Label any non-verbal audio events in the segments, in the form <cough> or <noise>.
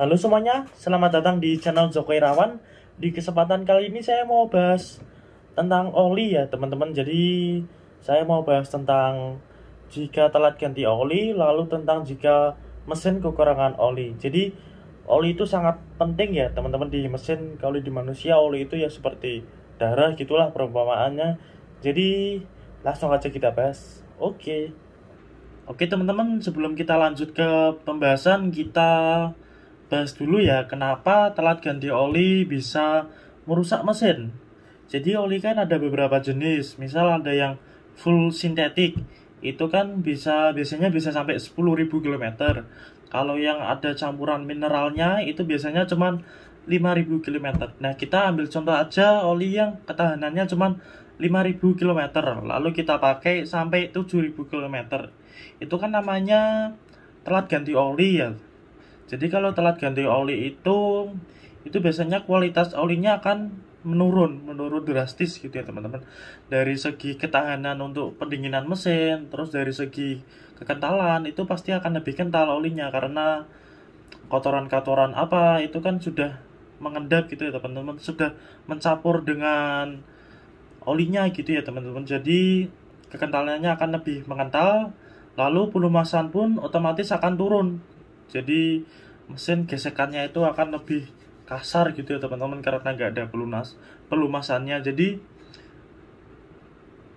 Halo semuanya, selamat datang di channel Joko Irawan. Di kesempatan kali ini saya mau bahas tentang oli ya teman-teman. Jadi saya mau bahas tentang jika telat ganti oli, lalu tentang jika mesin kekurangan oli. Jadi oli itu sangat penting ya teman-teman di mesin. Kalau di manusia oli itu ya seperti darah gitulah perumpamaannya. Jadi langsung aja kita bahas. Oke. Oke teman-teman, sebelum kita lanjut ke pembahasan kita bahas dulu ya kenapa telat ganti oli bisa merusak mesin. Jadi oli kan ada beberapa jenis, misal ada yang full sintetik, itu kan bisa biasanya bisa sampai 10.000 km. Kalau yang ada campuran mineralnya itu biasanya cuman 5.000 km. Nah, kita ambil contoh aja oli yang ketahanannya cuman 5.000 km, lalu kita pakai sampai 7.000 km. Itu kan namanya telat ganti oli ya. Jadi kalau telat ganti oli itu itu biasanya kualitas olinya akan menurun, menurun drastis gitu ya teman-teman. Dari segi ketahanan untuk pendinginan mesin, terus dari segi kekentalan itu pasti akan lebih kental olinya karena kotoran-kotoran apa itu kan sudah mengendap gitu ya teman-teman, sudah mencampur dengan olinya gitu ya teman-teman. Jadi kekentalannya akan lebih mengental, lalu pelumasan pun otomatis akan turun jadi mesin gesekannya itu akan lebih kasar gitu ya teman-teman karena nggak ada pelunas pelumasannya jadi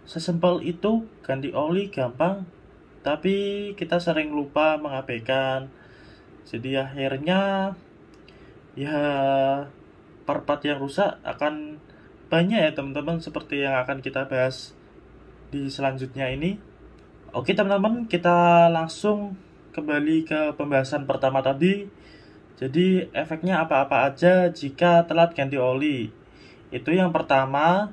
sesempel itu ganti oli gampang tapi kita sering lupa mengabaikan jadi akhirnya ya perpat yang rusak akan banyak ya teman-teman seperti yang akan kita bahas di selanjutnya ini oke teman-teman kita langsung kembali ke pembahasan pertama tadi. Jadi efeknya apa-apa aja jika telat ganti oli. Itu yang pertama,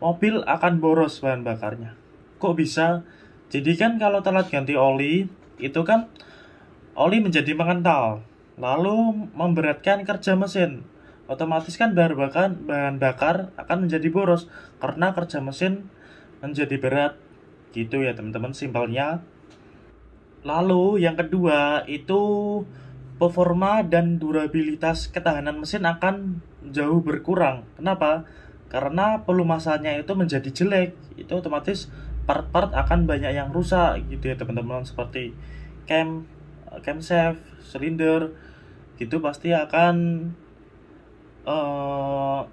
mobil akan boros bahan bakarnya. Kok bisa? Jadi kan kalau telat ganti oli, itu kan oli menjadi mengental, lalu memberatkan kerja mesin. Otomatis kan bahan bakar, bahan bakar akan menjadi boros karena kerja mesin menjadi berat. Gitu ya teman-teman simpelnya. Lalu yang kedua itu performa dan durabilitas ketahanan mesin akan jauh berkurang. Kenapa? Karena pelumasannya itu menjadi jelek. Itu otomatis part-part akan banyak yang rusak gitu ya teman-teman seperti cam, camshaft, silinder gitu pasti akan uh,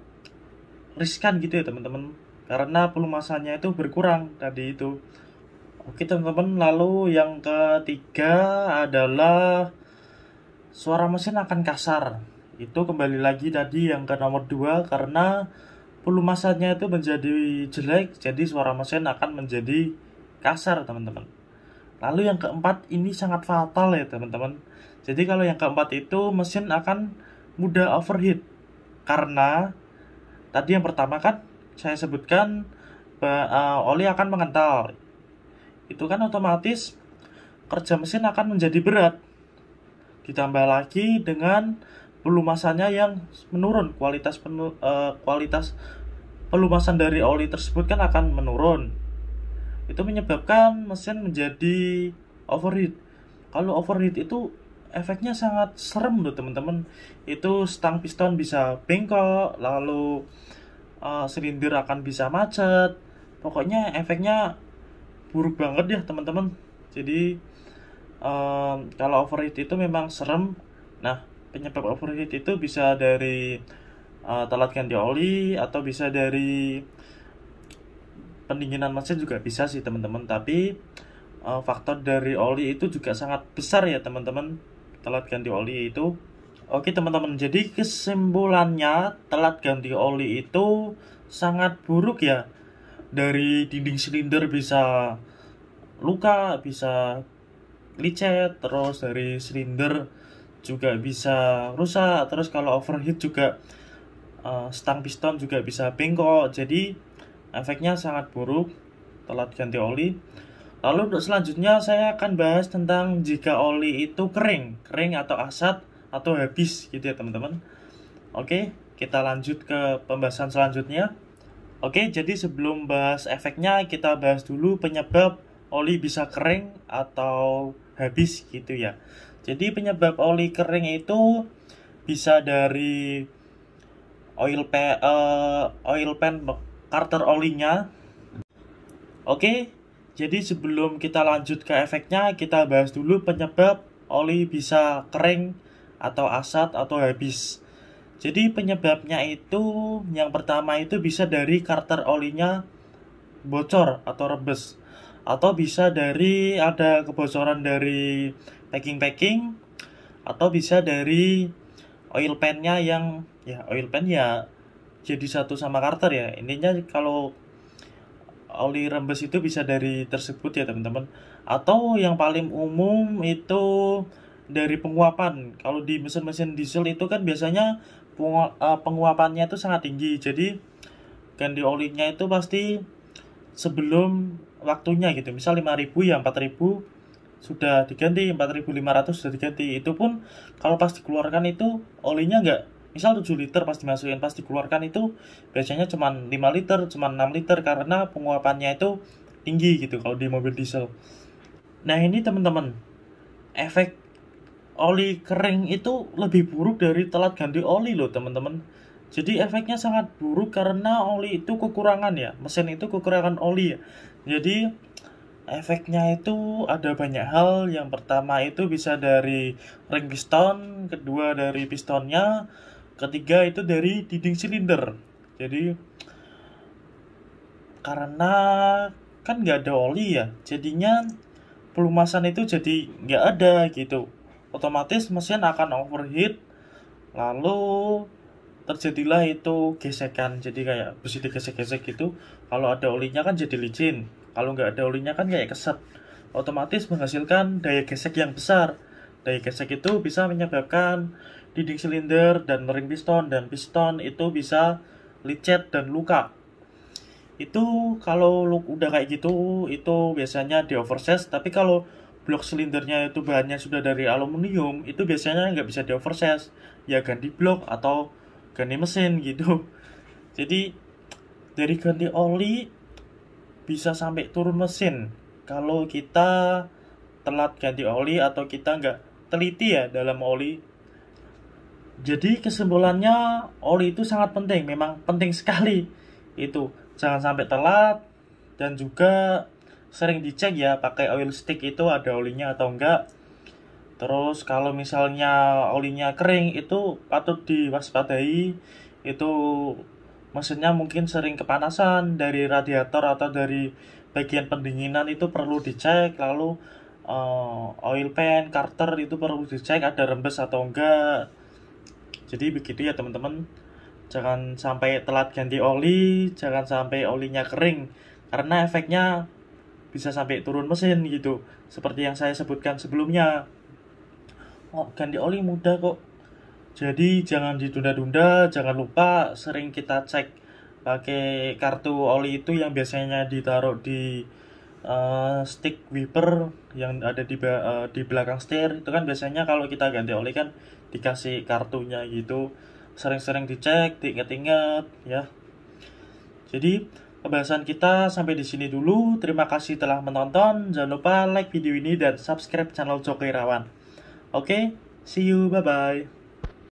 riskan gitu ya teman-teman karena pelumasannya itu berkurang tadi itu Oke teman-teman, lalu yang ketiga adalah suara mesin akan kasar. Itu kembali lagi tadi yang ke nomor 2 karena pelumasannya itu menjadi jelek, jadi suara mesin akan menjadi kasar teman-teman. Lalu yang keempat ini sangat fatal ya teman-teman. Jadi kalau yang keempat itu mesin akan mudah overheat karena tadi yang pertama kan saya sebutkan eh, oli akan mengental itu kan otomatis kerja mesin akan menjadi berat. Ditambah lagi dengan pelumasannya yang menurun, kualitas penu, uh, kualitas pelumasan dari oli tersebut kan akan menurun. Itu menyebabkan mesin menjadi overheat. Kalau overheat itu efeknya sangat serem loh teman-teman. Itu stang piston bisa bengkok, lalu uh, eh, silinder akan bisa macet. Pokoknya efeknya buruk banget ya teman-teman jadi um, kalau overheat itu memang serem nah penyebab overheat itu bisa dari uh, telat ganti oli atau bisa dari pendinginan mesin juga bisa sih teman-teman tapi uh, faktor dari oli itu juga sangat besar ya teman-teman telat ganti oli itu Oke teman-teman, jadi kesimpulannya telat ganti oli itu sangat buruk ya dari dinding silinder bisa luka bisa licet terus dari silinder juga bisa rusak terus kalau overheat juga uh, stang piston juga bisa bengkok jadi efeknya sangat buruk telat ganti oli lalu untuk selanjutnya saya akan bahas tentang jika oli itu kering kering atau asat atau habis gitu ya teman-teman oke kita lanjut ke pembahasan selanjutnya Oke, jadi sebelum bahas efeknya, kita bahas dulu penyebab oli bisa kering atau habis gitu ya. Jadi penyebab oli kering itu bisa dari oil pan, uh, eh, oil pan carter olinya. Oke, jadi sebelum kita lanjut ke efeknya, kita bahas dulu penyebab oli bisa kering atau asat atau habis. Jadi penyebabnya itu yang pertama itu bisa dari karter olinya bocor atau rebes atau bisa dari ada kebocoran dari packing-packing atau bisa dari oil pan-nya yang ya oil pan ya jadi satu sama karter ya. Intinya kalau oli rembes itu bisa dari tersebut ya teman-teman. Atau yang paling umum itu dari penguapan. Kalau di mesin-mesin diesel itu kan biasanya eh, penguapannya itu sangat tinggi. Jadi ganti olinya itu pasti sebelum waktunya gitu. Misal 5000 ya 4000 sudah diganti 4500 sudah diganti itu pun kalau pas dikeluarkan itu olinya enggak misal 7 liter pas dimasukin pas dikeluarkan itu biasanya cuma 5 liter cuma 6 liter karena penguapannya itu tinggi gitu kalau di mobil diesel nah ini teman-teman efek oli kering itu lebih buruk dari telat ganti oli loh teman-teman. Jadi efeknya sangat buruk karena oli itu kekurangan ya, mesin itu kekurangan oli ya. Jadi efeknya itu ada banyak hal. Yang pertama itu bisa dari ring piston, kedua dari pistonnya, ketiga itu dari dinding silinder. Jadi karena kan nggak ada oli ya, jadinya pelumasan itu jadi nggak ada gitu otomatis mesin akan overheat lalu terjadilah itu gesekan jadi kayak besi digesek-gesek gitu kalau ada olinya kan jadi licin kalau nggak ada olinya kan kayak keset otomatis menghasilkan daya gesek yang besar daya gesek itu bisa menyebabkan dinding silinder dan ring piston dan piston itu bisa licet dan luka itu kalau udah kayak gitu itu biasanya di oversize tapi kalau blok silindernya itu bahannya sudah dari aluminium itu biasanya nggak bisa di oversize ya ganti blok atau ganti mesin gitu <laughs> jadi dari ganti oli bisa sampai turun mesin kalau kita telat ganti oli atau kita nggak teliti ya dalam oli jadi kesimpulannya oli itu sangat penting memang penting sekali itu jangan sampai telat dan juga sering dicek ya pakai oil stick itu ada olinya atau enggak terus kalau misalnya olinya kering itu patut diwaspadai itu mesinnya mungkin sering kepanasan dari radiator atau dari bagian pendinginan itu perlu dicek lalu uh, oil pan carter itu perlu dicek ada rembes atau enggak jadi begitu ya teman-teman jangan sampai telat ganti oli jangan sampai olinya kering karena efeknya bisa sampai turun mesin gitu seperti yang saya sebutkan sebelumnya oh ganti oli mudah kok jadi jangan ditunda-tunda jangan lupa sering kita cek pakai kartu oli itu yang biasanya ditaruh di uh, stick wiper yang ada di uh, di belakang setir itu kan biasanya kalau kita ganti oli kan dikasih kartunya gitu sering-sering dicek diinget ingat ya jadi Pembahasan kita sampai di sini dulu. Terima kasih telah menonton. Jangan lupa like video ini dan subscribe channel Joko Irawan. Oke, okay, see you. Bye-bye.